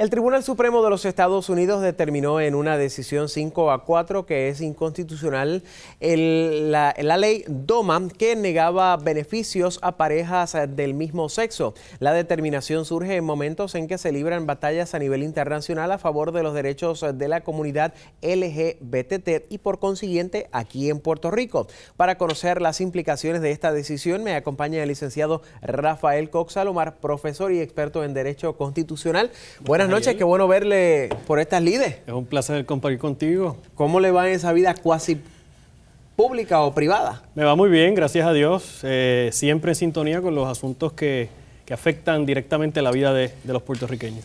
El Tribunal Supremo de los Estados Unidos determinó en una decisión 5 a 4 que es inconstitucional la, ley DOMA que negaba beneficios a parejas del mismo sexo. La determinación surge en momentos en que se libran batallas a nivel internacional a favor de los derechos de la comunidad LGBT y por consiguiente aquí en Puerto Rico. Para conocer las implicaciones de esta decisión me acompaña el licenciado Rafael Cox Salomar, profesor y experto en Derecho Constitucional. Buenas noches, qué bueno verle por estas lides. Es un placer compartir contigo. ¿Cómo le va en esa vida cuasi pública o privada? Me va muy bien, gracias a Dios. Eh, siempre en sintonía con los asuntos que, afectan directamente la vida de los puertorriqueños.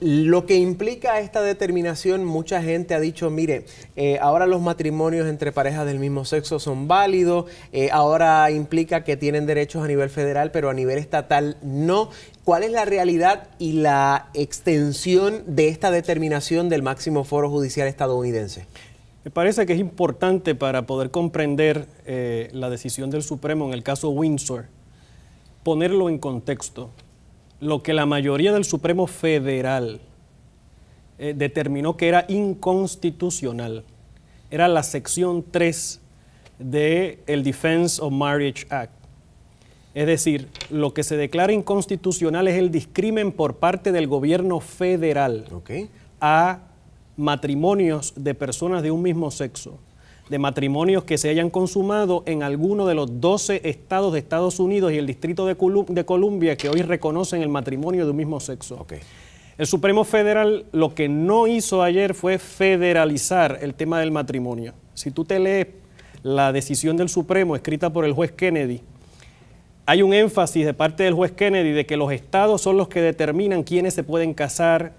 Lo que implica esta determinación, mucha gente ha dicho, mire, eh, ahora los matrimonios entre parejas del mismo sexo son válidos, eh, ahora implica que tienen derechos a nivel federal, pero a nivel estatal no. ¿Cuál es la realidad y la extensión de esta determinación del máximo foro judicial estadounidense? Me parece que es importante para poder comprender eh, la decisión del Supremo en el caso Windsor, ponerlo en contexto lo que la mayoría del Supremo Federal eh, determinó que era inconstitucional. Era la sección 3 del el Defense of Marriage Act. Es decir, lo que se declara inconstitucional es el discrimen por parte del gobierno federal a matrimonios de personas de un mismo sexo de matrimonios que se hayan consumado en alguno de los 12 estados de Estados Unidos y el Distrito de, Columbia que hoy reconocen el matrimonio de un mismo sexo. El Supremo Federal lo que no hizo ayer fue federalizar el tema del matrimonio. Si tú te lees la decisión del Supremo escrita por el juez Kennedy, hay un énfasis de parte del juez Kennedy de que los estados son los que determinan quiénes se pueden casar,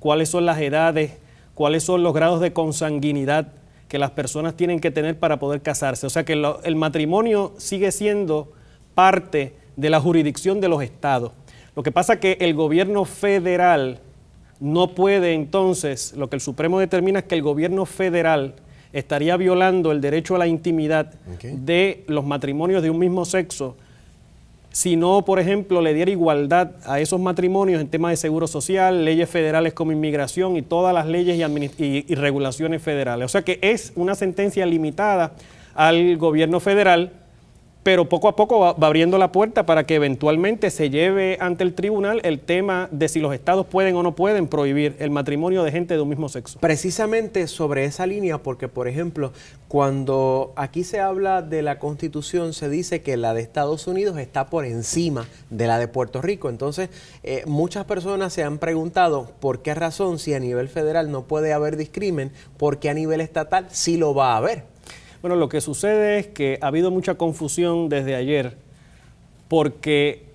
cuáles son las edades, cuáles son los grados de consanguinidad que las personas tienen que tener para poder casarse. O sea que el matrimonio sigue siendo parte de la jurisdicción de los estados. Lo que pasa es que el gobierno federal no puede entonces, lo que el Supremo determina es que el gobierno federal estaría violando el derecho a la intimidad de los matrimonios de un mismo sexo si no, por ejemplo, le diera igualdad a esos matrimonios en temas de seguro social, leyes federales como inmigración y todas las leyes y, y regulaciones federales. O sea que es una sentencia limitada al gobierno federal pero poco a poco va, abriendo la puerta para que eventualmente se lleve ante el tribunal el tema de si los estados pueden o no pueden prohibir el matrimonio de gente de un mismo sexo. Precisamente sobre esa línea, porque por ejemplo, cuando aquí se habla de la constitución, se dice que la de Estados Unidos está por encima de la de Puerto Rico. Entonces, eh, muchas personas se han preguntado por qué razón si a nivel federal no puede haber discrimen, porque a nivel estatal sí lo va a haber. Bueno, lo que sucede es que ha habido mucha confusión desde ayer porque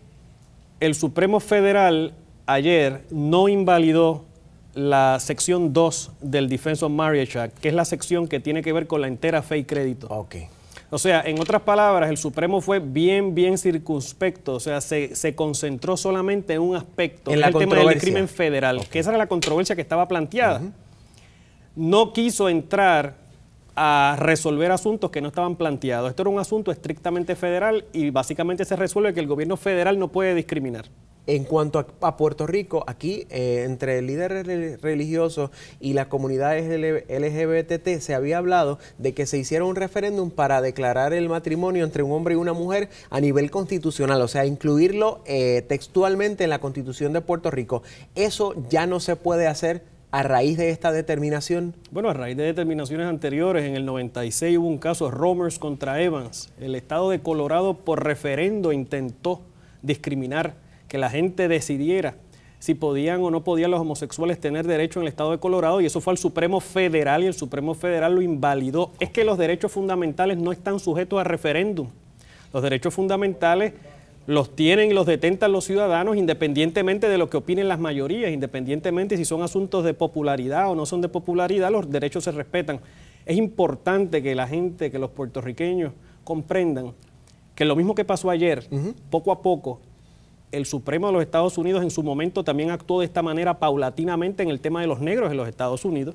el Supremo Federal ayer no invalidó la sección 2 del Defense of Marriage Act, que es la sección que tiene que ver con la entera fe y crédito. Okay. O sea, en otras palabras, el Supremo fue bien, bien circunspecto, o sea, se, se concentró solamente en un aspecto, en el tema del crimen federal, que esa era la controversia que estaba planteada. No quiso entrar a resolver asuntos que no estaban planteados. Esto era un asunto estrictamente federal y básicamente se resuelve que el gobierno federal no puede discriminar. En cuanto a, Puerto Rico, aquí eh, entre líderes religiosos y las comunidades LGBT se había hablado de que se hiciera un referéndum para declarar el matrimonio entre un hombre y una mujer a nivel constitucional, o sea, incluirlo eh, textualmente en la constitución de Puerto Rico. Eso ya no se puede hacer a raíz de esta determinación? Bueno, a raíz de determinaciones anteriores, en el 96 hubo un caso, Romers contra Evans. El estado de Colorado por referendo intentó discriminar, que la gente decidiera si podían o no podían los homosexuales tener derecho en el estado de Colorado y eso fue al Supremo Federal y el Supremo Federal lo invalidó. Es que los derechos fundamentales no están sujetos a referéndum. Los derechos fundamentales los tienen y los detentan los ciudadanos independientemente de lo que opinen las mayorías, independientemente si son asuntos de popularidad o no son de popularidad, los derechos se respetan. Es importante que la gente, que los puertorriqueños comprendan que lo mismo que pasó ayer, poco a poco, el Supremo de los Estados Unidos en su momento también actuó de esta manera paulatinamente en el tema de los negros en los Estados Unidos.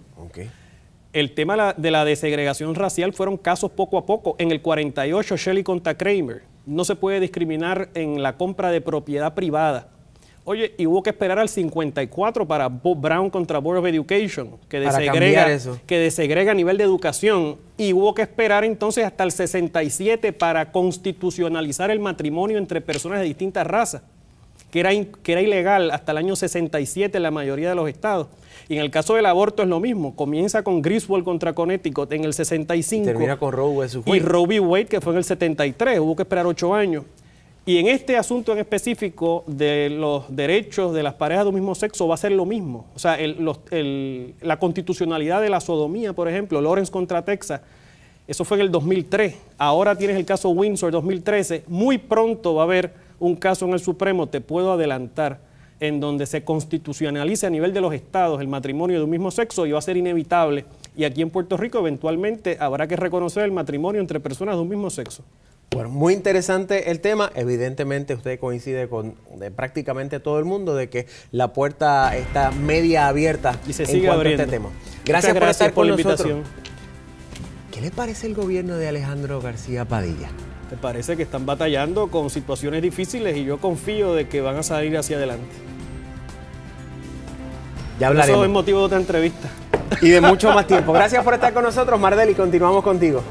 El tema de la desegregación racial fueron casos poco a poco. En el 48, Shelley contra Kramer no se puede discriminar en la compra de propiedad privada. Oye, y hubo que esperar al 54 para Brown contra Board of Education, que desegrega, que desegrega a nivel de educación. Y hubo que esperar entonces hasta el 67 para constitucionalizar el matrimonio entre personas de distintas razas que era, ilegal hasta el año 67 en la mayoría de los estados. Y en el caso del aborto es lo mismo. Comienza con Griswold contra Connecticut en el 65. Y termina con Roe Wade. Y v. Wade, que fue en el 73. Hubo que esperar ocho años. Y en este asunto en específico de los derechos de las parejas de un mismo sexo va a ser lo mismo. O sea, la constitucionalidad de la sodomía, por ejemplo, Lawrence contra Texas, eso fue en el 2003. Ahora tienes el caso Windsor 2013. Muy pronto va a haber un caso en el Supremo, te puedo adelantar, en donde se constitucionalice a nivel de los estados el matrimonio de un mismo sexo y va a ser inevitable. Y aquí en Puerto Rico eventualmente habrá que reconocer el matrimonio entre personas de un mismo sexo. Bueno, muy interesante el tema. Evidentemente usted coincide con prácticamente todo el mundo de que la puerta está media abierta y se sigue abriendo. a este tema. Gracias, por estar por la invitación. ¿Qué le parece el gobierno de Alejandro García Padilla? Te parece que están batallando con situaciones difíciles y yo confío de que van a salir hacia adelante. Ya hablaremos. Eso es motivo de otra entrevista. Y de mucho más tiempo. Gracias por estar con nosotros, Mardel, y continuamos contigo.